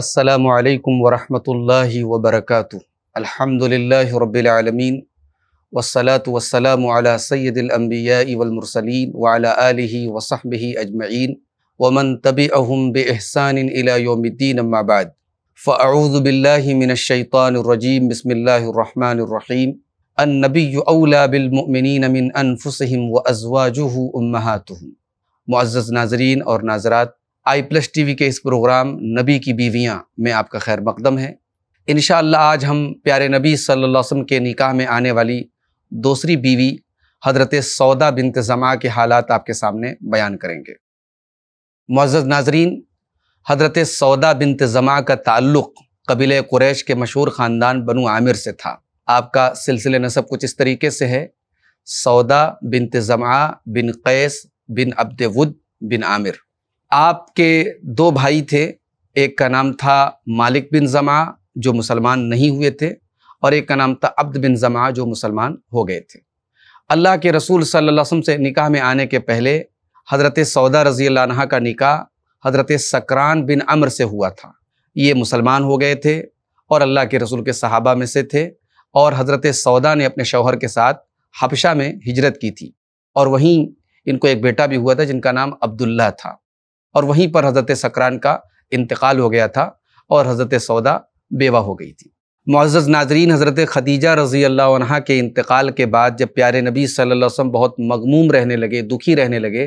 السلام عليكم ورحمة الله وبركاته الحمد لله رب العالمين والصلاة والسلام على سيد الأنبياء والمرسلين وعلى آله وصحبه أجمعين ومن تبعهم بإحسان إلى يوم الدين ما بعد فأعوذ بالله من الشيطان الرجيم بسم الله الرحمن الرحيم النبي أولى بالمؤمنين من أنفسهم وأزواجه أمهاتهم معزز ناظرین اور ناظرات आई plus T के इस programme नबी की बीवियाँ में आपका खैर मकदम है इन आज हम प्यारे नबी सल्लल्लाहु अलैहि वसल्लम के निकाह में आने वाली दूसरी बीवी हजरत सौदा बिन तजमा के हालात आपके सामने बयान करेंगे मज़ नाजरीन हजरत सौदा बिन तजमा का ताल्लुक़ कबीले कुरैश के मशहूर ख़ानदान बनु आमिर से था आपका सिलसिले नसब कुछ इस तरीके से है सौदा बिन तजमा बिन कैस बिन अब्दवुद बिन आमिर आपके दो भाई थे एक का नाम था मालिक बिन जमा जो मुसलमान नहीं हुए थे और एक का नाम था अब्द बिन जमा जो मुसलमान हो गए थे अल्लाह के रसूल सल्लल्लाहु अलैहि वसल्लम से निकाह में आने के पहले हज़रत सौदा रज़ी अल्लाह का निकाह हज़रत सकरान बिन अमर से हुआ था ये मुसलमान हो गए थे और अल्लाह के रसूल के सहाबा में से थे और हज़रत सौदा ने अपने शौहर के साथ हबशा में हिजरत की थी और वहीं इनको एक बेटा भी हुआ था जिनका नाम अब्दुल्ला था और वहीं पर हज़रत सकरान का इंतकाल हो गया था और हज़रत सौदा बेवा हो गई थी मुआज़ नाजरीन हज़रत खदीजा रज़ी अल्लाह के इंतकाल के बाद जब प्यारे नबी सल्लल्लाहु अलैहि वसल्लम बहुत मगमूम रहने लगे दुखी रहने लगे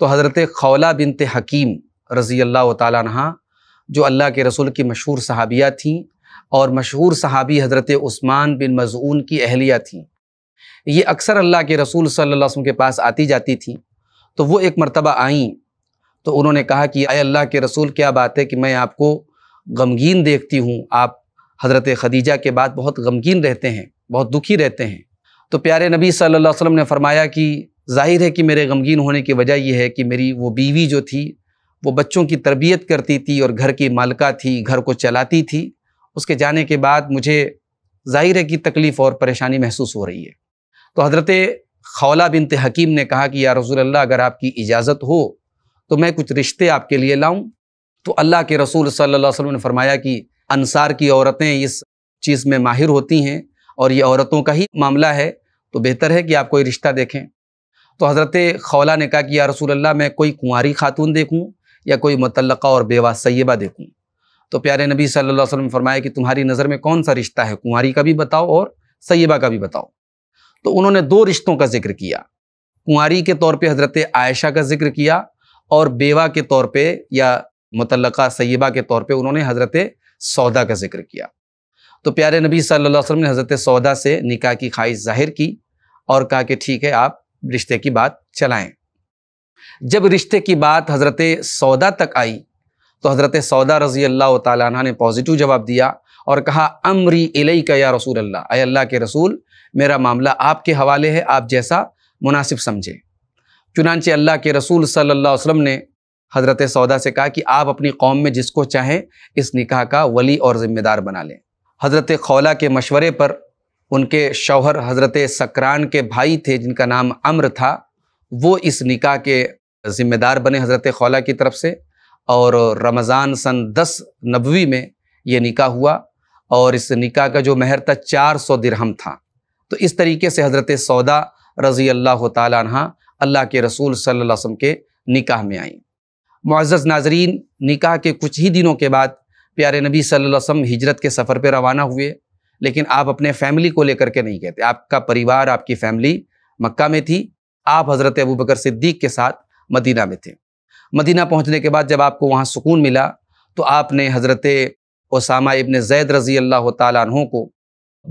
तो हज़रत खौला बिनत हकीम रज़ी अल्लाह तहा जो अल्लाह के रसूल की मशहूर सहाबिया थीं और मशहूर सहाबी हज़रत उस्मान बिन मज़ून की अहलिया थीं ये अक्सर अल्लाह के रसूल सल्लल्लाहु अलैहि वसल्लम के पास आती जाती थी तो वो एक मरतबा आईं तो उन्होंने कहा कि अय अल्लाह के रसूल क्या बात है कि मैं आपको गमगीन देखती हूँ आप हज़रत खदीजा के बाद बहुत गमगीन रहते हैं बहुत दुखी रहते हैं तो प्यारे नबी सल्लल्लाहु अलैहि वसल्लम ने फरमाया कि जाहिर है कि मेरे गमगीन होने की वजह यह है कि मेरी वो बीवी जो थी वो बच्चों की तरबियत करती थी और घर की मालिका थी घर को चलाती थी उसके जाने के बाद मुझे जाहिर है कि तकलीफ़ और परेशानी महसूस हो रही है तो हज़रत खौला बिनत हकीम ने कहा कि या रसूल अल्लाह अगर आपकी इजाज़त हो तो मैं कुछ रिश्ते आपके लिए लाऊं तो अल्लाह के रसूल सल्लल्लाहु अलैहि वसल्लम ने फरमाया कि अनसार की औरतें इस चीज़ में माहिर होती हैं और ये औरतों का ही मामला है तो बेहतर है कि आप कोई रिश्ता देखें तो हज़रत खौला ने कहा कि या रसूल अल्लाह मैं कोई कुंवारी खातून देखूँ या कोई मतलक़ा और बेवा सैबा देखूँ तो प्यारे नबी सल्लल्लाहु अलैहि वसल्लम ने फरमाया कि तुम्हारी नज़र में कौन सा रिश्ता है कुंवारी का भी बताओ और सैबा का भी बताओ तो उन्होंने दो रिश्तों का जिक्र किया कुंवारी के तौर पे हज़रत आयशा का जिक्र किया और बेवा के तौर पे या मुतलका सैबा के तौर पे उन्होंने हज़रत सौदा का जिक्र किया तो प्यारे नबी सल्लल्लाहु अलैहि वसल्लम ने हज़रत सौदा से निकाह की ख्वाहिश जाहिर की और कहा कि ठीक है आप रिश्ते की बात चलाएं जब रिश्ते की बात हज़रत सौदा तक आई तो हज़रत सौदा रजी अल्लाह तह ने पॉजिटिव जवाब दिया और कहा अमरी इलई का या रसूल अल्लाह अल्लाह के रसूल मेरा मामला आपके हवाले है आप जैसा मुनासिब समझें चुनानचे अल्लाह के रसूल सल्ला वसलम ने हज़रत सौदा से कहा कि आप अपनी कौम में जिसको चाहें इस निकाह का वली और ज़िम्मेदार बना लें हज़रत खौला के मशवरे पर उनके शौहर हज़रत सकरान के भाई थे जिनका नाम अम्र था वो इस निकाह के ज़िम्मेदार बने हज़रत खौला की तरफ से और रमज़ान सन दस नबी में ये निकाह हुआ और इस निकाह का जो महर था चार सौ दिरहम था तो इस तरीके से हज़रत सौदा रज़ी अल्लाह तह अल्लाह के रसूल सल्लल्लाहु अलैहि वसल्लम के निकाह में आई मुआज़ नाजरीन निकाह के कुछ ही दिनों के बाद प्यारे नबी सल्लल्लाहु अलैहि वसल्लम हिजरत के सफ़र पर रवाना हुए लेकिन आप अपने फैमिली को लेकर के नहीं गए थे आपका परिवार आपकी फैमिली मक्का में थी आप हज़रत अबू बकर सिद्दीक के साथ मदीना में थे मदीना पहुँचने के बाद जब आपको वहाँ सुकून मिला तो आपने हज़रत ओसामा इबन जैद रज़ी अल्लाह तु को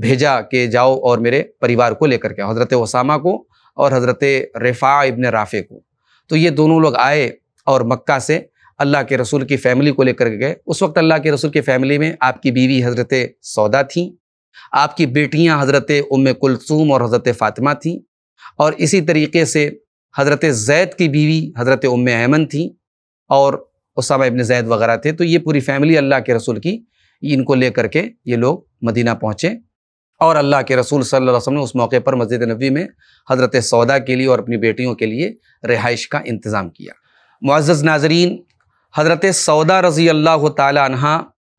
भेजा कि जाओ और मेरे परिवार को लेकर के हज़रत ओसामा को और हज़रत रफ़ा इबन राफ़े को तो ये दोनों लोग आए और मक्का से अल्लाह के रसूल की फ़ैमिली को लेकर गए उस वक्त अल्लाह के रसूल की फ़ैमिली में आपकी बीवी हज़रत सौदा थी आपकी बेटियां हज़रत उम कुलसूम और हज़रत फ़ातिमा थी और इसी तरीके से हज़रत जैद की बीवी हज़रत उम अमन थी और उसामा इबन जैद वगैरह थे तो ये पूरी फैमिली अल्लाह के रसूल की इनको लेकर के ये लोग मदीना पहुँचे और अल्लाह के रसूल सल्लल्लाहु अलैहि वसल्लम ने उस मौके पर मस्जिद नबी में हज़रत सौदा के लिए और अपनी बेटियों के लिए रिहाइश का इंतज़ाम किया मुआज़ नाजरीन हज़रत सौदा रज़ी अल्लाह तहा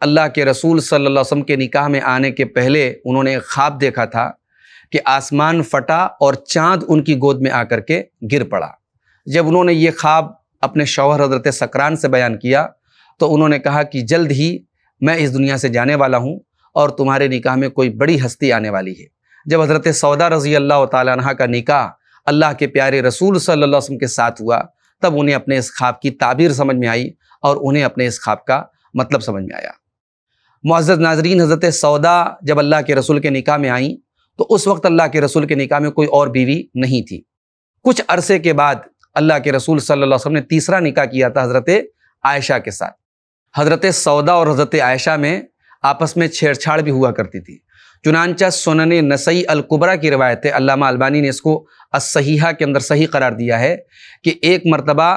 अल्लाह के रसूल सल्लल्लाहु अलैहि वसल्लम के निकाह में आने के पहले उन्होंने ख्वाब देखा था कि आसमान फटा और चाँद उनकी गोद में आकर के गिर पड़ा जब उन्होंने ये ख्वाब अपने शौहर हजरत सकरान से बयान किया तो उन्होंने कहा कि जल्द ही मैं इस दुनिया से जाने वाला हूँ और तुम्हारे निकाह में कोई बड़ी हस्ती आने वाली है जब हज़रत सौदा रजी अल्लाह तह का निकाह अल्लाह के प्यारे रसूल सल्ला वसम के साथ हुआ तब उन्हें अपने इस ख्वाब की ताबीर समझ में आई और उन्हें अपने इस ख्वाब का मतलब समझ में आया मुआज़ नाजरीन हज़रत सौदा जब अल्लाह के रसूल के निकाह में आई तो उस वक्त अल्लाह के रसूल के निकाह में कोई और बीवी नहीं थी कुछ अरसे के बाद अल्लाह के रसूल सल्लल्लाहु वसम ने तीसरा निकाह किया था हज़रत आयशा के साथ हज़रत सौदा और हज़रत आयशा में आपस में छेड़छाड़ भी हुआ करती थी चुनानचा सोनने नसई अलकुबरा की रवायत है अल्लामा अलबानी ने इसको असहीहा के अंदर सही करार दिया है कि एक मरतबा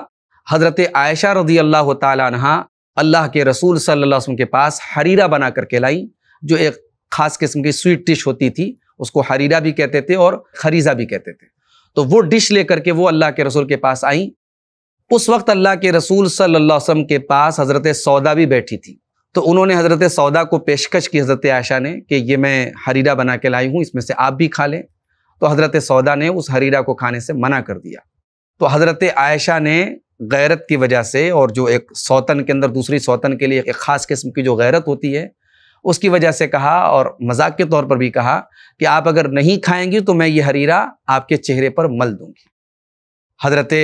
हज़रत आयशा रजी अल्लाह तहा अल्लाह के रसूल सल्लल्लाहु वसम के पास हरीरा बना करके लाई जो एक ख़ास किस्म की स्वीट डिश होती थी उसको हरीरा भी कहते थे और खरीजा भी कहते थे तो वो डिश लेकर के वो अल्लाह के रसूल के पास आई उस वक्त अल्लाह के रसूल सल्ला वसम के पास हज़रत सौदा भी बैठी थी तो उन्होंने हज़रत सौदा को पेशकश की हज़रत आयशा ने कि ये मैं हरीरा बना के लाई हूँ इसमें से आप भी खा लें तो हज़रत सौदा ने उस हरीरा को खाने से मना कर दिया तो हज़रत आयशा ने गैरत की वजह से और जो एक सौतन के अंदर दूसरी सौतन के लिए एक ख़ास किस्म की जो गैरत होती है उसकी वजह से कहा और मजाक के तौर पर भी कहा कि आप अगर नहीं खाएंगी तो मैं ये हरीरा आपके चेहरे पर मल दूंगी हजरत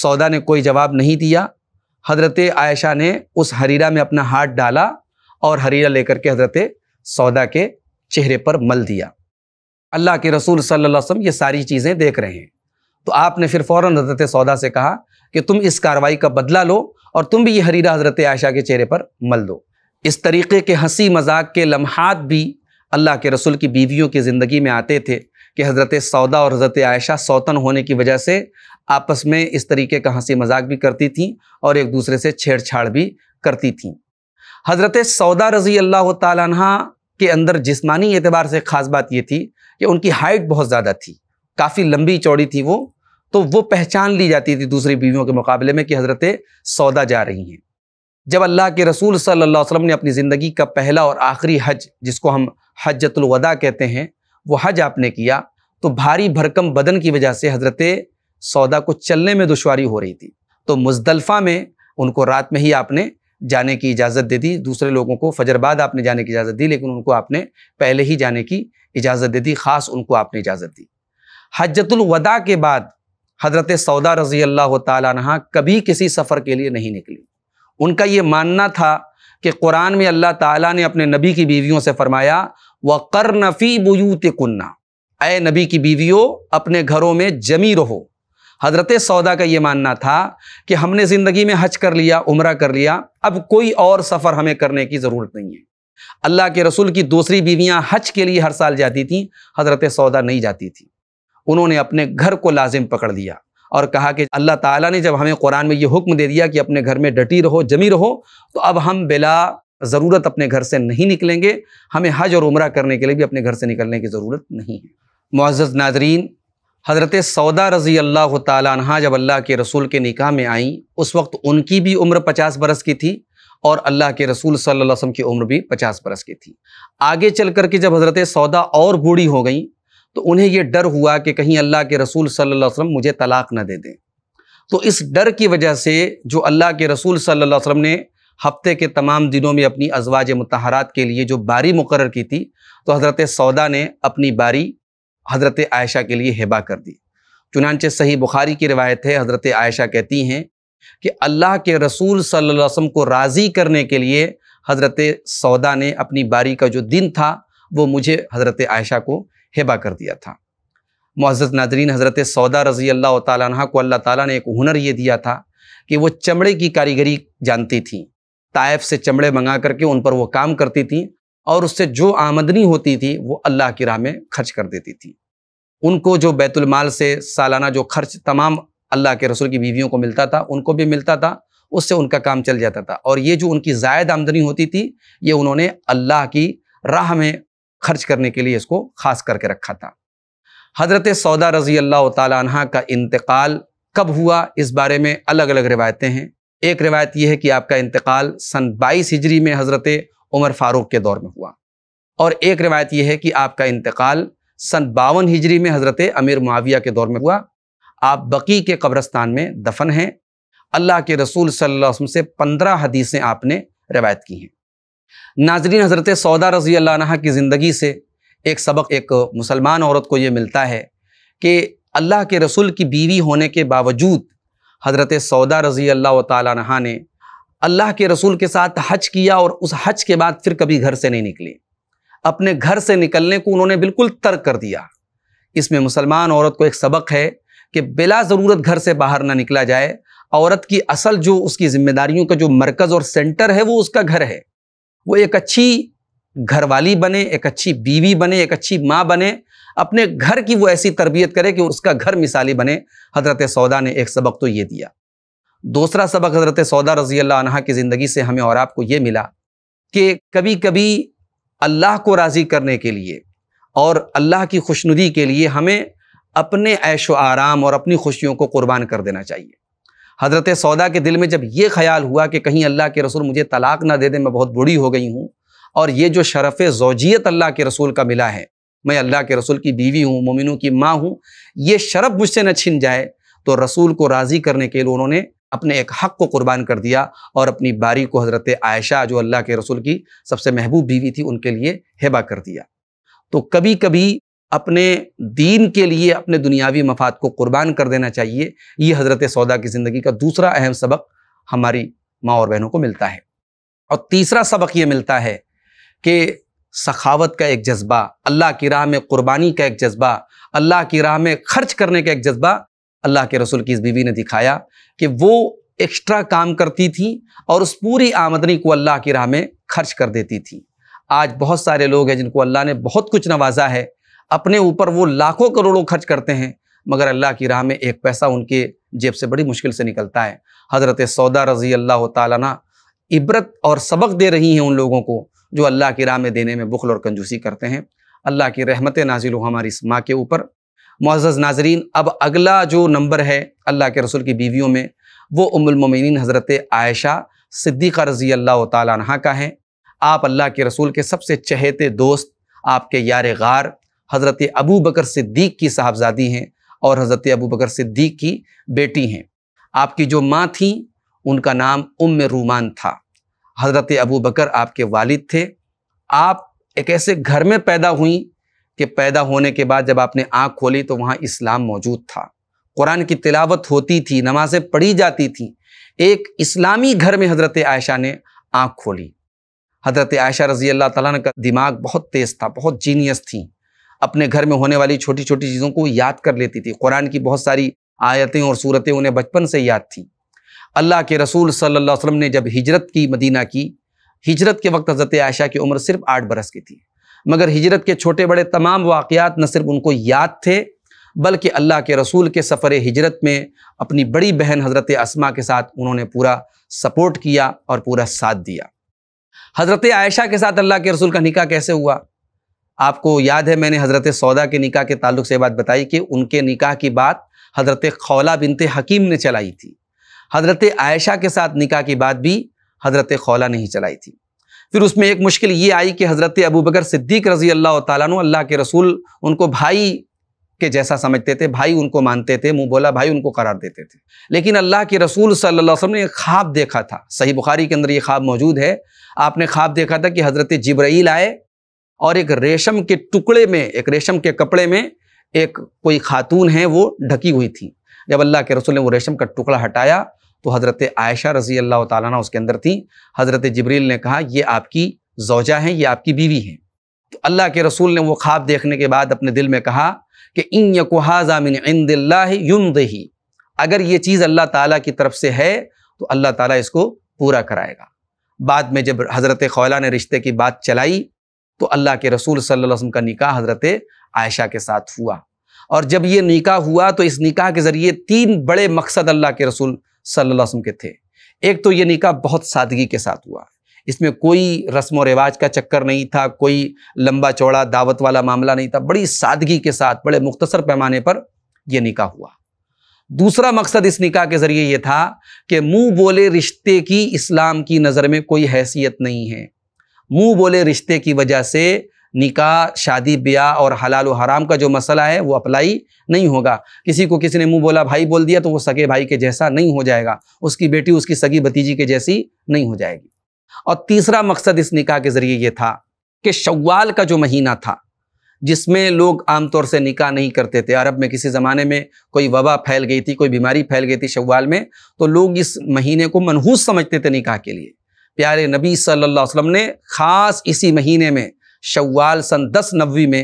सौदा ने कोई जवाब नहीं दिया हज़रत आयशा ने उस हरीरा में अपना हाथ डाला और हरीरा लेकर के हज़रत सौदा के चेहरे पर मल दिया अल्लाह के रसूल सल्लल्लाहु अलैहि वसल्लम ये सारी चीज़ें देख रहे हैं तो आपने फिर फ़ौर हज़रत सौदा से कहा कि तुम इस कार्रवाई का बदला लो और तुम भी ये हरीरा हज़रत आयशा के चेहरे पर मल दो इस तरीके के हंसी मजाक के लम्हात भी अल्लाह के रसूल की बीवियों की ज़िंदगी में आते थे कि हज़रत सौदा और हज़रत आयशा सौतन होने की वजह से आपस में इस तरीके का हंसी मजाक भी करती थीं और एक दूसरे से छेड़छाड़ भी करती थीं हज़रत सौदा रज़ी अल्लाह तहा के अंदर जिस्मानी एतबार से ख़ास बात ये थी कि उनकी हाइट बहुत ज़्यादा थी काफ़ी लंबी चौड़ी थी वो तो वो पहचान ली जाती थी दूसरी बीवियों के मुकाबले में कि हज़रत सौदा जा रही हैं जब अल्लाह के रसूल सल्लल्लाहु अलैहि वसल्लम ने अपनी ज़िंदगी का पहला और आखिरी हज जिसको हम हजतुलवदा कहते हैं वो हज आपने किया तो भारी भरकम बदन की वजह से हजरत सौदा को चलने में दुशारी हो रही थी तो मुजदलफ़ा में उनको रात में ही आपने जाने की इजाज़त दे दी दूसरे लोगों को फजर बाद आपने जाने की इजाज़त दी लेकिन उनको आपने पहले ही जाने की इजाज़त दे दी ख़ास उनको आपने इजाज़त दी हजतुलवदा के बाद हजरत सौदा रज़ी अल्लाह तभी कभी किसी सफ़र के लिए नहीं निकली उनका ये मानना था कि कुरान में अल्लाह ताला ने अपने नबी की बीवियों से फरमाया व कर नफ़ी बुयूत कन्ना ए नबी की बीवियों अपने घरों में जमी रहो हजरत सौदा का ये मानना था कि हमने ज़िंदगी में हज कर लिया उम्र कर लिया अब कोई और सफ़र हमें करने की ज़रूरत नहीं है अल्लाह के रसूल की दूसरी बीवियाँ हज के लिए हर साल जाती थीं हजरत सौदा नहीं जाती थी उन्होंने अपने घर को लाजिम पकड़ लिया और कहा कि अल्लाह ताला ने जब हमें कुरान में ये हुक्म दे दिया कि अपने घर में डटी रहो जमी रहो तो अब हम बिला ज़रूरत अपने घर से नहीं निकलेंगे हमें हज और उम्र करने के लिए भी अपने घर से निकलने की ज़रूरत नहीं है मुआज़ नाजरीन हज़रत सौदा रज़ी अल्लाह तहा जब अल्लाह के रसूल के निकाह में आईं उस वक्त उनकी भी उम्र पचास बरस की थी और अल्लाह के रसूल सल्लल्लाहु अलैहि वसल्लम की उम्र भी पचास बरस की थी आगे चल कर के जब हज़रत सौदा और बूढ़ी हो गई तो उन्हें यह डर हुआ कि कहीं अल्लाह के रसूल सल्लल्लाहु अलैहि वसल्लम मुझे तलाक न दे दें तो इस डर की वजह से जो अल्लाह के रसूल सल्लल्लाहु अलैहि वसल्लम ने हफ्ते के तमाम दिनों में अपनी अजवाज मतहरात के लिए जो बारी मुकर की थी तो हज़रत सौदा ने अपनी बारी हज़रत आयशा के लिए हिबा कर दी चुनानचे सही बुखारी की रिवायत है हज़रत आयशा कहती हैं कि अल्लाह के रसूल सल्लल्लाहु अलैहि वसल्लम को राज़ी करने के लिए हज़रत सौदा ने अपनी बारी का जो दिन था वो मुझे हज़रत आयशा को हिबा कर दिया था मुआज़ नादरीन हज़रत सौदा रज़ी अल्लाह तह को अल्लाह ताला ने एक हुनर ये दिया था कि वो चमड़े की कारीगरी जानती थी ताइफ से चमड़े मंगा करके उन पर वो काम करती थी और उससे जो आमदनी होती थी वो अल्लाह की राह में खर्च कर देती थी उनको जो बैतुलमाल से सालाना जो खर्च तमाम अल्लाह के रसूल की बीवियों को मिलता था उनको भी मिलता था उससे उनका काम चल जाता था और ये जो उनकी जायद आमदनी होती थी ये उन्होंने अल्लाह की राह में खर्च करने के लिए इसको खास करके रखा था हज़रत सौदा रज़ी अल्लाह तह का इंतकाल कब हुआ इस बारे में अलग अलग रिवायतें हैं एक रिवायत यह है कि आपका इंतकाल सन बाईस हिजरी में हज़रत उमर फ़ारूक के दौर में हुआ और एक रिवायत यह है कि आपका इंतकाल सन बावन हिजरी में हज़रत अमीर माविया के दौर में हुआ आप बकी के कब्रस्तान में दफन हैं अल्लाह के रसूल सल्लल्लाहु अलैहि वसल्लम से पंद्रह हदीसें आपने रिवायत की हैं नाजरीन हज़रत सौदा रज़ी अल्लाह की ज़िंदगी से एक सबक एक मुसलमान औरत को ये मिलता है कि अल्लाह के रसूल की बीवी होने के बावजूद हज़रत सौदा रज़ी अल्लाह तह ने अल्लाह के रसूल के साथ हज किया और उस हज के बाद फिर कभी घर से नहीं निकली अपने घर से निकलने को उन्होंने बिल्कुल तर्क कर दिया इसमें मुसलमान औरत को एक सबक है कि बिला ज़रूरत घर से बाहर ना निकला जाए औरत की असल जो उसकी जिम्मेदारियों का जो मरकज़ और सेंटर है वो उसका घर है वो एक अच्छी घरवाली बने एक अच्छी बीवी बने एक अच्छी माँ बने अपने घर की वो ऐसी तरबियत करे कि उसका घर मिसाली बने हजरत सौदा ने एक सबक तो ये दिया दूसरा सबक हजरत सौदा रजी अल्लाह की ज़िंदगी से हमें और आपको ये मिला कि कभी कभी अल्लाह को राज़ी करने के लिए और अल्लाह की खुशनुदी के लिए हमें अपने ऐश आराम और अपनी खुशियों को कुर्बान कर देना चाहिए हज़रत सौदा के दिल में जब ये ख्याल हुआ कि कहीं अल्लाह के रसूल मुझे तलाक ना दे दें मैं बहुत बूढ़ी हो गई हूँ और ये जो शरफ़ जोजियत अल्लाह के रसूल का मिला है मैं अल्लाह के रसूल की बीवी हूँ मोमिनों की माँ हूँ ये शरफ़ मुझसे न छिन जाए तो रसूल को राज़ी करने के लिए उन्होंने अपने एक हक़ को कुर्बान कर दिया और अपनी बारी को हज़रत आयशा जो अल्लाह के रसूल की सबसे महबूब बीवी थी उनके लिए हेबा कर दिया तो कभी कभी अपने दीन के लिए अपने दुनियावी मफाद को कुर्बान कर देना चाहिए ये हज़रत सौदा की ज़िंदगी का दूसरा अहम सबक हमारी माँ और बहनों को मिलता है और तीसरा सबक ये मिलता है कि सखावत का एक जज्बा अल्लाह की राह में क़ुरबानी का एक जज्बा अल्लाह की राह में खर्च करने का एक जज्बा अल्लाह के रसूल की इस बीवी ने दिखाया कि वो एक्स्ट्रा काम करती थी और उस पूरी आमदनी को अल्लाह की राह में खर्च कर देती थी आज बहुत सारे लोग हैं जिनको अल्लाह ने बहुत कुछ नवाजा है अपने ऊपर वो लाखों करोड़ों खर्च करते हैं मगर अल्लाह की राह में एक पैसा उनके जेब से बड़ी मुश्किल से निकलता है हज़रत सौदा रज़ी अल्लाह तब्रत इबरत और सबक दे रही हैं उन लोगों को जो अल्लाह की राह में देने में बुखल और कंजूसी करते हैं अल्लाह की रहमत नाजिल हूँ हमारी इस माँ के ऊपर मोज़ नाजरीन अब अगला जो नंबर है अल्लाह के रसूल की बीवियों में वो उमुलमिन हज़रत आयशा सिद्दीक़ा रज़ी अल्लाह तह का है आप अल्लाह के रसूल के सबसे चहेते दोस्त आपके यार गार हज़रत अबू बकर सिद्दीक की साहबजादी हैं और हज़रत अबू बकर सिद्दीक की बेटी हैं आपकी जो माँ थी उनका नाम उम रूमान था हज़रत अबू बकर आपके वालिद थे आप एक ऐसे घर में पैदा हुई कि पैदा होने के बाद जब आपने आँख खोली तो वहाँ इस्लाम मौजूद था कुरान की तिलावत होती थी नमाज़ें पढ़ी जाती थी एक इस्लामी घर में हज़रत आयशा ने आँख खोली हज़रत आयशा रज़ी अल्लाह तला का दिमाग बहुत तेज़ था बहुत जीनियस थी अपने घर में होने वाली छोटी छोटी चीज़ों को याद कर लेती थी कुरान की बहुत सारी आयतें और सूरतें उन्हें बचपन से याद थी अल्लाह के रसूल सल्लल्लाहु अलैहि वसल्लम ने जब हिजरत की मदीना की हिजरत के वक्त हज़रत आयशा की उम्र सिर्फ आठ बरस की थी मगर हिजरत के छोटे बड़े तमाम वाक़ात न सिर्फ उनको याद थे बल्कि अल्लाह के रसूल के सफ़र हिजरत में अपनी बड़ी बहन हज़रत असमा के साथ उन्होंने पूरा सपोर्ट किया और पूरा साथ दिया हज़रत आयशा के साथ अल्लाह के रसूल का निका कैसे हुआ आपको याद है मैंने हज़रत सौदा के निकाह के ताल्लुक से बात बताई कि उनके निकाह की बात हज़रत खौला बिनते हकीम ने चलाई थी हज़रत आयशा के साथ निकाह की बात भी हज़रत खौला ने ही चलाई थी फिर उसमें एक मुश्किल ये आई कि हज़रत अबू बकर सिद्दीक रजी अल्लाह तु अल्लाह के रसूल उनको भाई के जैसा समझते थे भाई उनको मानते थे मुँह बोला भाई उनको करार देते थे लेकिन अल्लाह के रसूल सल्लल्लाहु ने एक ख्वाब देखा था सही बुखारी के अंदर ये ख्वाब मौजूद है आपने ख्वाब देखा था कि हज़रत जब्रैल आए और एक रेशम के टुकड़े में एक रेशम के कपड़े में एक कोई खातून है वो ढकी हुई थी जब अल्लाह के रसूल ने वो रेशम का टुकड़ा हटाया तो हज़रत आयशा रजी अल्लाह ताला उसके अंदर थी हज़रत जबरील ने कहा ये आपकी जोजा हैं ये आपकी बीवी हैं तो अल्लाह के रसूल ने वो ख्वाब देखने के बाद अपने दिल में कहा कि इन यकोहाजा मिन इंदिल्ला युम दही अगर ये चीज़ अल्लाह ताला की तरफ से है तो अल्लाह ताला इसको पूरा कराएगा बाद में जब हज़रत खौला ने रिश्ते की बात चलाई तो अल्लाह के रसूल सल्लल्लाहु अलैहि वसल्लम का निकाह हज़रत आयशा के साथ हुआ और जब ये निकाह हुआ तो इस निकाह के ज़रिए तीन बड़े मकसद अल्लाह के रसूल सल्लल्लाहु अलैहि वसल्लम के थे एक तो ये निकाह बहुत सादगी के साथ हुआ इसमें कोई रस्म व रिवाज का चक्कर नहीं था कोई लंबा चौड़ा दावत वाला मामला नहीं था बड़ी सादगी के साथ बड़े मुख्तसर पैमाने पर यह निकाह हुआ दूसरा मकसद इस निकाह के ज़रिए यह था कि मुंह बोले रिश्ते की इस्लाम की नज़र में कोई हैसियत नहीं है मुंह बोले रिश्ते की वजह से निकाह शादी ब्याह और हलाल व हराम का जो मसला है वो अप्लाई नहीं होगा किसी को किसी ने मुंह बोला भाई बोल दिया तो वो सगे भाई के जैसा नहीं हो जाएगा उसकी बेटी उसकी सगी भतीजी के जैसी नहीं हो जाएगी और तीसरा मकसद इस निकाह के ज़रिए ये था कि शव्वाल का जो महीना था जिसमें लोग आमतौर से निकाह नहीं करते थे अरब में किसी ज़माने में कोई वबा फैल गई थी कोई बीमारी फैल गई थी शव्वाल में तो लोग इस महीने को मनहूस समझते थे निकाह के लिए प्यारे नबी सल्लल्लाहु अलैहि वसल्लम ने ख़ास इसी महीने में शव्वाल सन दस नबी में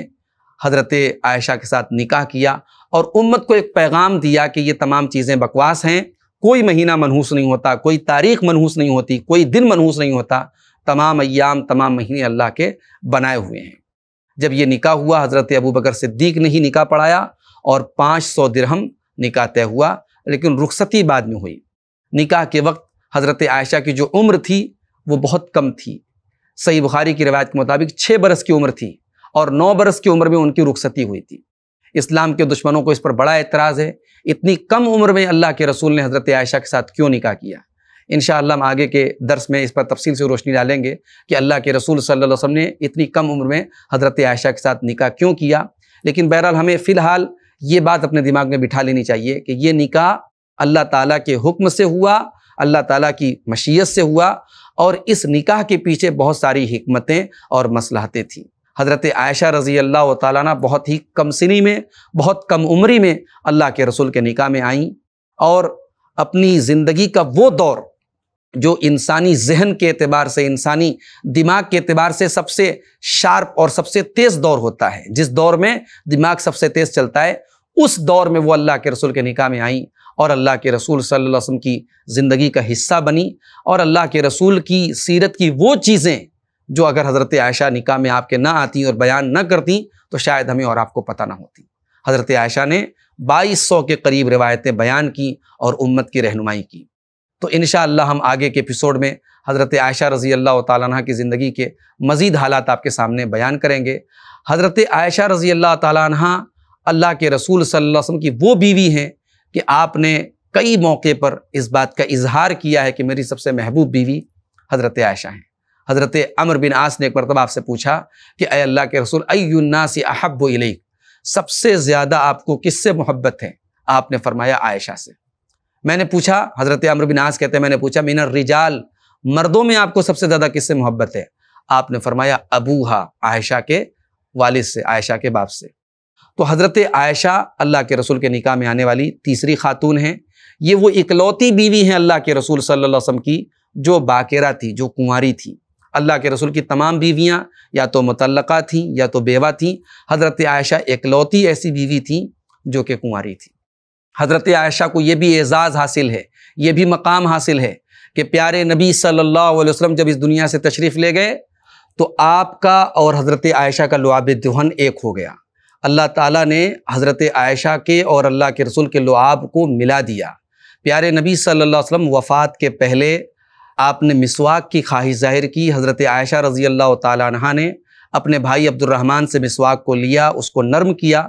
हज़रत आयशा के साथ निकाह किया और उम्मत को एक पैगाम दिया कि ये तमाम चीज़ें बकवास हैं कोई महीना मनहूस नहीं होता कोई तारीख मनहूस नहीं होती कोई दिन मनहूस नहीं होता तमाम अयाम तमाम महीने अल्लाह के बनाए हुए हैं जब ये निका हुआ हज़रत अबू बकर सिद्दीक ने ही निकाह पढ़ाया और पाँच सौ दिरहम निका तय हुआ लेकिन रुखसती बाद में हुई निकाह के वक्त हज़रत आयशा की जो उम्र थी वो बहुत कम थी सही बुखारी की रवायत के मुताबिक छः बरस की उम्र थी और नौ बरस की उम्र में उनकी रुखसती हुई थी इस्लाम के दुश्मनों को इस पर बड़ा एतराज़ है इतनी कम उम्र में अल्लाह के रसूल ने हज़रत आयशा के साथ क्यों निकाह किया इन हम आगे के दरस में इस पर तफसील से रोशनी डालेंगे कि अल्लाह के रसूल सल्लल्लाहु अलैहि वसल्लम ने इतनी कम उम्र में हज़रत आयशा के साथ निकाह क्यों किया लेकिन बहरहाल हमें फ़िलहाल ये बात अपने दिमाग में बिठा लेनी चाहिए कि ये निकाह अल्लाह ताली के हुक्म से हुआ अल्लाह ताली की मशीयत से हुआ और इस निकाह के पीछे बहुत सारी हमतें और मसलाहतें थीं हज़रत आयशा रज़ी अल्लाह तालाना बहुत ही कम सिनी में बहुत कम उम्री में अल्लाह के रसूल के निकाह में आईं और अपनी ज़िंदगी का वो दौर जो इंसानी जहन के अतबार से इंसानी दिमाग के अतबार से सबसे शार्प और सबसे तेज़ दौर होता है जिस दौर में दिमाग सबसे तेज़ चलता है उस दौर में वो अल्लाह के रसूल के निकाह में आईं और अल्लाह के रसूल सल्लल्लाहु अलैहि वसल्लम की ज़िंदगी का हिस्सा बनी और अल्लाह के रसूल की सीरत की वो चीज़ें जो अगर हज़रत आयशा निकाह में आपके ना आती और बयान ना करती तो शायद हमें और आपको पता ना होती हज़रत आयशा ने बाईस सौ के करीब रिवायतें बयान की और उम्मत की रहनुमाई की तो इन हम आगे के एपिसोड में हज़रत आयशा रज़ी अल्लाह तह की ज़िंदगी के मज़ीद हालात आपके सामने बयान करेंगे हज़रत आयशा रज़ी अल्लाह तह अल्लाह के रसूल सल्लल्लाहु अलैहि वसल्लम की वो बीवी हैं कि आपने कई मौके पर इस बात का इजहार किया है कि मेरी सबसे महबूब बीवी हज़रत आयशा हैं हज़रत अमर बिन आस ने एक मरतबा आपसे पूछा कि अय अल्लाह के रसूल अयुन्नासी अहब इलेक सबसे ज़्यादा आपको किससे मोहब्बत है आपने फरमाया आयशा से मैंने पूछा हज़रत अमर बिन आस कहते हैं मैंने पूछा मीना रिजाल मर्दों में आपको सबसे ज़्यादा किससे मोहब्बत है आपने फरमाया अबूहा आयशा के वालिद से आयशा के बाप से तो हज़रत आयशा अल्लाह के रसूल के निकाह में आने वाली तीसरी खातून हैं ये वो इकलौती बीवी हैं अल्लाह के रसूल सल्लल्लाहु अलैहि वसल्लम की जो बाकेरा थी जो कुंवारी थी अल्लाह के रसूल की तमाम बीवियाँ या तो मुतलका थीं या तो बेवा थीं हज़रत आयशा इकलौती ऐसी बीवी थी जो कि कुंवारी थी हज़रत आयशा को ये भी एज़ाज़ हासिल है ये भी मकाम हासिल है कि प्यारे नबी सल्लल्लाहु अलैहि वसल्लम जब इस दुनिया से तशरीफ़ ले गए तो आपका और हज़रत आयशा का लुआब दुहन एक हो गया अल्लाह ताला ने हज़रत आयशा के और अल्लाह के रसूल के लुआब को मिला दिया प्यारे नबी सल्लल्लाहु अलैहि वसल्लम वफ़ात के पहले आपने मिसवाक की ख्वाहिश ज़ाहिर की हज़रत आयशा रज़ी अल्लाह तहा ने अपने भाई अब्दुलरहमान से मिसवाक को लिया उसको नर्म किया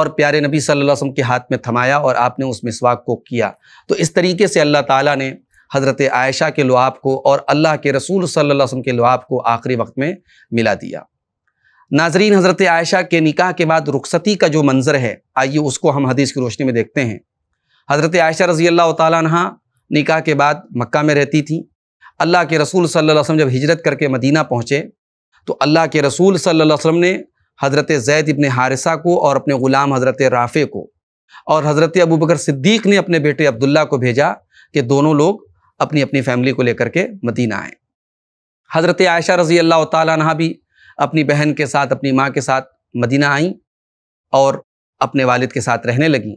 और प्यारे नबी सल्लल्लाहु अलैहि वसल्लम के हाथ में थमाया और आपने उस मिसवाक को किया तो इस तरीके से अल्लाह ताला ने हज़रत आयशा के लुआब को और अल्लाह के रसूल सल्लल्लाहु अलैहि वसल्लम के लुआब को आखिरी वक्त में मिला दिया नाजरीन हज़रत आयशा के निकाह के बाद रुखसती का जो मंज़र है आइए उसको हम हदीस की रोशनी में देखते हैं हज़रत आयशा रज़ी अल्लाह तहा निकाह के बाद मक्का में रहती थी अल्लाह के रसूल सल्लल्लाहु अलैहि वसल्लम जब हिजरत करके मदीना पहुँचे तो अल्लाह के रसूल सल्लल्लाहु अलैहि वसल्लम ने हज़रत जैद इबन हारिसा को और अपने ग़ुलाम हज़रत राफ़े को और हज़रत अबू बकर सिद्दीक ने अपने बेटे अब्दुल्ला को भेजा कि दोनों लोग अपनी अपनी फैमिली को लेकर के मदीना आए हज़रत आयशा रज़ी अल्लाह तहा भी अपनी बहन के साथ अपनी माँ के साथ मदीना आईं और अपने वालिद के साथ रहने लगीं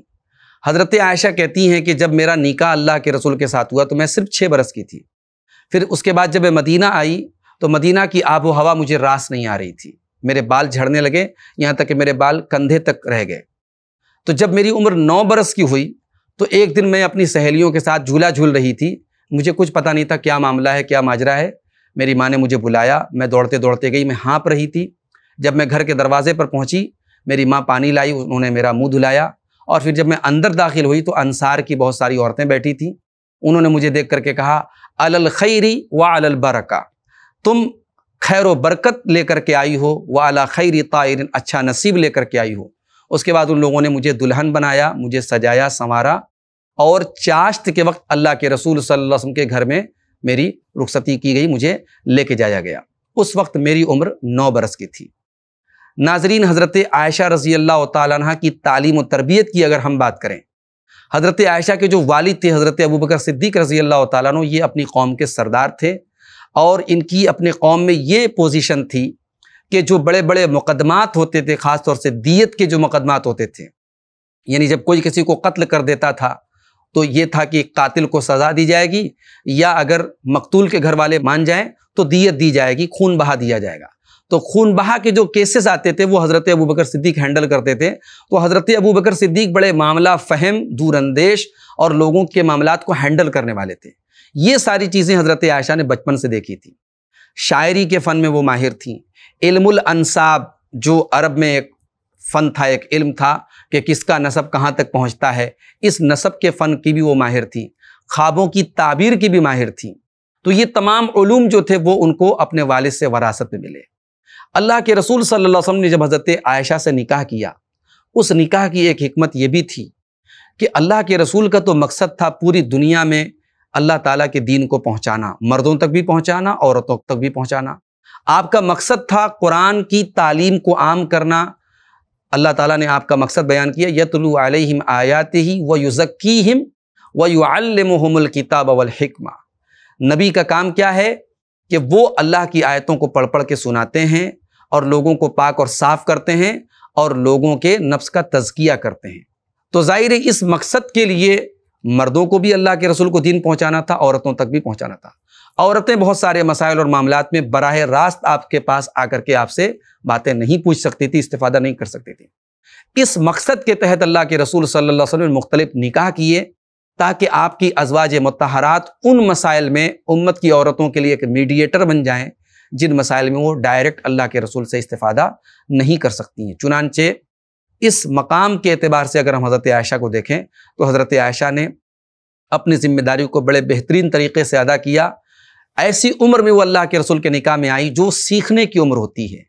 हज़रत आयशा कहती हैं कि जब मेरा निका अल्लाह के रसूल के साथ हुआ तो मैं सिर्फ छः बरस की थी फिर उसके बाद जब मैं मदीना आई तो मदीना की आबो हवा मुझे रास नहीं आ रही थी मेरे बाल झड़ने लगे यहाँ तक कि मेरे बाल कंधे तक रह गए तो जब मेरी उम्र नौ बरस की हुई तो एक दिन मैं अपनी सहेलियों के साथ झूला झूल रही थी मुझे कुछ पता नहीं था क्या मामला है क्या माजरा है मेरी माँ ने मुझे बुलाया मैं दौड़ते दौड़ते गई मैं हाँप रही थी जब मैं घर के दरवाजे पर पहुँची मेरी माँ पानी लाई उन्होंने मेरा मुँह धुलाया और फिर जब मैं अंदर दाखिल हुई तो अनसार की बहुत सारी औरतें बैठी थीं उन्होंने मुझे देख करके कहा अलल खैरी व अलल बरका तुम खैर व बरकत लेकर के आई हो व अला खैरी तायरन अच्छा नसीब लेकर के आई हो उसके बाद उन लोगों ने मुझे दुल्हन बनाया मुझे सजाया संवारा और चाश्त के वक्त अल्लाह के रसूल सल्लल्लाहु अलैहि वसल्लम के घर में मेरी रुखसती की गई मुझे लेके जाया गया उस वक्त मेरी उम्र नौ बरस की थी नाजरीन हज़रत आयशा रजी अल्लाह तह की तालीम और तरबियत की अगर हम बात करें हज़रत आयशा के जो वालिद थे हज़रत अबू बकर सिद्दीक रजी अल्लाह तु ये अपनी कौम के सरदार थे और इनकी अपने कौम में ये पोजीशन थी कि जो बड़े बड़े मुकदमात होते थे ख़ास तौर से दीयत के जो मुकदमात होते थे यानी जब कोई किसी को कत्ल कर देता था तो ये था कि कातिल को सज़ा दी जाएगी या अगर मकतूल के घर वाले मान जाएं तो दियत दी जाएगी खून बहा दिया जाएगा तो खून बहा के जो केसेस आते थे वो हज़रत अबू बकर सिद्दीक हैंडल करते थे तो हज़रत अबू बकर सिद्दीक बड़े मामला फ़हम दूरंदेश और लोगों के मामला को हैंडल करने वाले थे ये सारी चीज़ें हज़रत आयशा ने बचपन से देखी थी शायरी के फ़न में वो माहिर थी इल्मुल अनसाब जो अरब में एक फ़न था एक इल्म था कि किसका नसब कहाँ तक पहुँचता है इस नसब के फ़न की भी वो माहिर थी ख्वाबों की ताबीर की भी माहिर थी तो ये तमाम ूम जो थे वो उनको अपने वालिद से वरासत में मिले अल्लाह के रसूल सल्लल्लाहु अलैहि वसल्लम ने जब हज़रत आयशा से निकाह किया उस निकाह की एक हमत यह भी थी कि अल्लाह के रसूल का तो मकसद था पूरी दुनिया में अल्लाह ताला के दीन को पहुंचाना मर्दों तक भी पहुंचाना औरतों तक भी पहुंचाना आपका मकसद था कुरान की तालीम को आम करना अल्लाह ताला ने आपका मकसद बयान किया यतलु अलैहिम आयात ही व युज़क्कीहिम व युअल्लिमुहुमुल किताब वल हिकमा नबी का काम क्या है कि वो अल्लाह की आयतों को पढ़ पढ़ के सुनाते हैं और लोगों को पाक और साफ़ करते हैं और लोगों के नफ्स का तजकिया करते हैं तो ज़ाहिर इस मकसद के लिए मर्दों को भी अल्लाह के रसूल को दीन पहुंचाना था औरतों तक भी पहुंचाना था औरतें बहुत सारे मसाइल और मामला में बरह रास्त आपके पास आकर के आपसे बातें नहीं पूछ सकती थी इस्तेफादा नहीं कर सकती थी इस मकसद के तहत अल्लाह के रसूल सल्लल्लाहु ने मुख्तलिफ निकाह किए ताकि आपकी अजवाज मतहरात उन मसाइल में उम्मत की औरतों के लिए एक मीडिएटर बन जाएं जिन मसाइल में वो डायरेक्ट अल्लाह के रसूल से इस्तेफादा नहीं कर सकती हैं चुनानचे इस मकाम के अतबार से अगर हम हज़रत आयशा को देखें तो हज़रत आयशा ने अपनी जिम्मेदारी को बड़े बेहतरीन तरीके से अदा किया ऐसी उम्र में वो अल्लाह के रसूल के निकाह में आई जो सीखने की उम्र होती है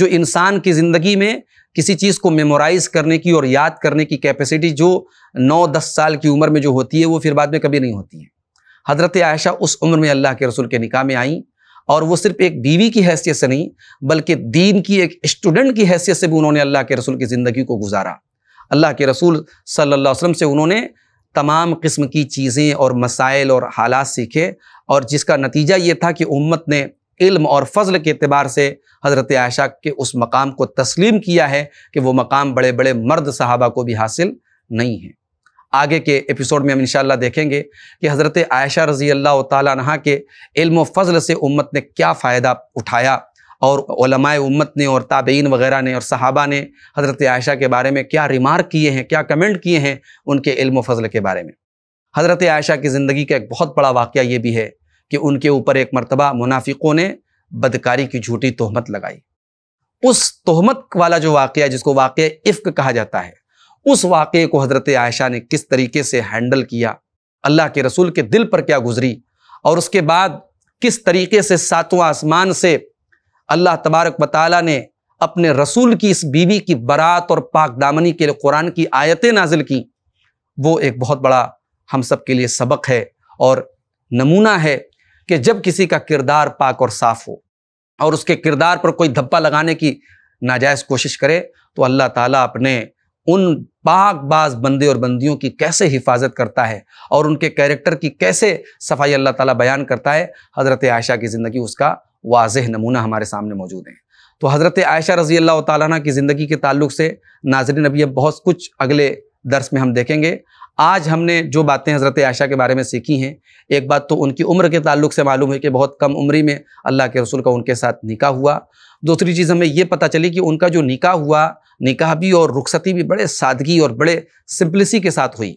जो इंसान की ज़िंदगी में किसी चीज़ को मेमोराइज़ करने की और याद करने की कैपेसिटी जो नौ दस साल की उम्र में जो होती है वो फिर बाद में कभी नहीं होती है हज़रत आयशा उस उम्र में अल्लाह के रसूल के निकाह में आई और वो सिर्फ एक बीवी की हैसियत से नहीं बल्कि दीन की एक स्टूडेंट की हैसियत से भी उन्होंने अल्लाह के रसूल की ज़िंदगी को गुजारा अल्लाह के रसूल सल्लल्लाहु अलैहि वसल्लम से उन्होंने तमाम किस्म की चीज़ें और मसाइल और हालात सीखे और जिसका नतीजा ये था कि उम्मत ने इल्म और फजल के अतबार से हज़रत आयशा के उस मकाम को तस्लीम किया है कि वो मकाम बड़े बड़े मर्द साहबा को भी हासिल नहीं है आगे के एपिसोड में हम इन देखेंगे कि हज़रत आयशा रज़ी अल्लाह तह के इल्म फ़ज़ल से उम्मत ने क्या फ़ायदा उठाया और उम्मत ने और ताबेन वगैरह ने और सहाबा ने हज़रत आयशा के बारे में क्या रिमार्क किए हैं क्या कमेंट किए हैं उनके इल्म फ़ज़ल के बारे में हज़रत आयशा की ज़िंदगी का एक बहुत बड़ा वाक़ ये भी है कि उनके ऊपर एक मरतबा मुनाफिकों ने बदकारी की झूठी तहमत लगाई उस तहमत वाला जो वाक़ जिसको वाक़ इफ़्क कहा जाता है उस वाक़े को हज़रत आयशा ने किस तरीके से हैंडल किया अल्लाह के रसूल के दिल पर क्या गुजरी और उसके बाद किस तरीके से सातवां आसमान से अल्लाह तबारक बताला ने अपने रसूल की इस बीवी की बारात और पाक दामनी के लिए कुरान की आयतें नाजिल की वो एक बहुत बड़ा हम सब के लिए सबक है और नमूना है कि जब किसी का किरदार पाक और साफ हो और उसके किरदार पर कोई धब्बा लगाने की नाजायज़ कोशिश करे तो अल्लाह ताला अपने उन बाज़ बंदे और बंदियों की कैसे हिफाजत करता है और उनके कैरेक्टर की कैसे सफाई अल्लाह ताला बयान करता है हज़रत आयशा की ज़िंदगी उसका वाज नमूना हमारे सामने मौजूद है तो हज़रत आयशा रज़ी अल्लाह ताला की ज़िंदगी के ताल्लुक से नाजरन अभी अब बहुत कुछ अगले दर्स में हम देखेंगे आज हमने जो बातें हज़रत आयशा के बारे में सीखी हैं एक बात तो उनकी उम्र के ताल्लुक से मालूम है कि बहुत कम उम्री में अल्लाह के रसूल का उनके साथ निका हुआ दूसरी चीज़ हमें ये पता चली कि उनका जो निका हुआ निकाह भी और रुखसती भी बड़े सादगी और बड़े सिंपलिसी के साथ हुई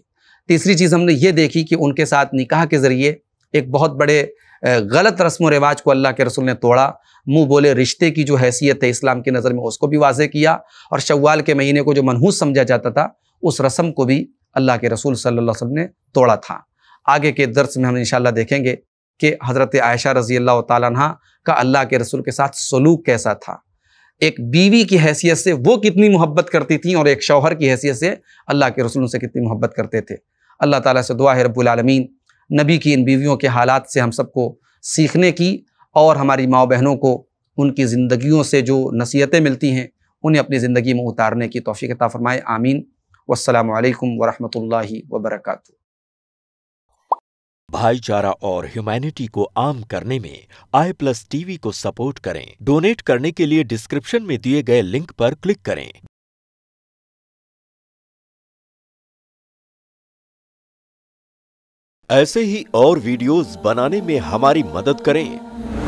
तीसरी चीज़ हमने ये देखी कि उनके साथ निकाह के ज़रिए एक बहुत बड़े गलत रस्म रिवाज को अल्लाह के रसूल ने तोड़ा मुंह बोले रिश्ते की जो हैसियत है इस्लाम की नज़र में उसको भी वाजे किया और शव्वाल के महीने को जो मनहूस समझा जाता था उस रस्म को भी अल्लाह के रसूल सल्लल्लाहु अलैहि वसल्लम ने तोड़ा था आगे के दर्स में हम इन देखेंगे कि हज़रत आयशा रज़ी अल्लाह तह का अल्लाह के रसूल के साथ सलूक कैसा था एक बीवी की हैसियत से वो कितनी मोहब्बत करती थी और एक शौहर की हैसियत से अल्लाह के रसूलों से कितनी मोहब्बत करते थे अल्लाह ताला से दुआ है रबालमीन नबी की इन बीवियों के हालात से हम सबको सीखने की और हमारी माओ बहनों को उनकी ज़िंदगियों से जो नसीहतें मिलती हैं उन्हें अपनी ज़िंदगी में उतारने की तोफ़ी कता फ़रमाए आमीन वालकम वरहमल वबरकू भाईचारा और ह्यूमैनिटी को आम करने में आई प्लस टीवी को सपोर्ट करें डोनेट करने के लिए डिस्क्रिप्शन में दिए गए लिंक पर क्लिक करें ऐसे ही और वीडियोस बनाने में हमारी मदद करें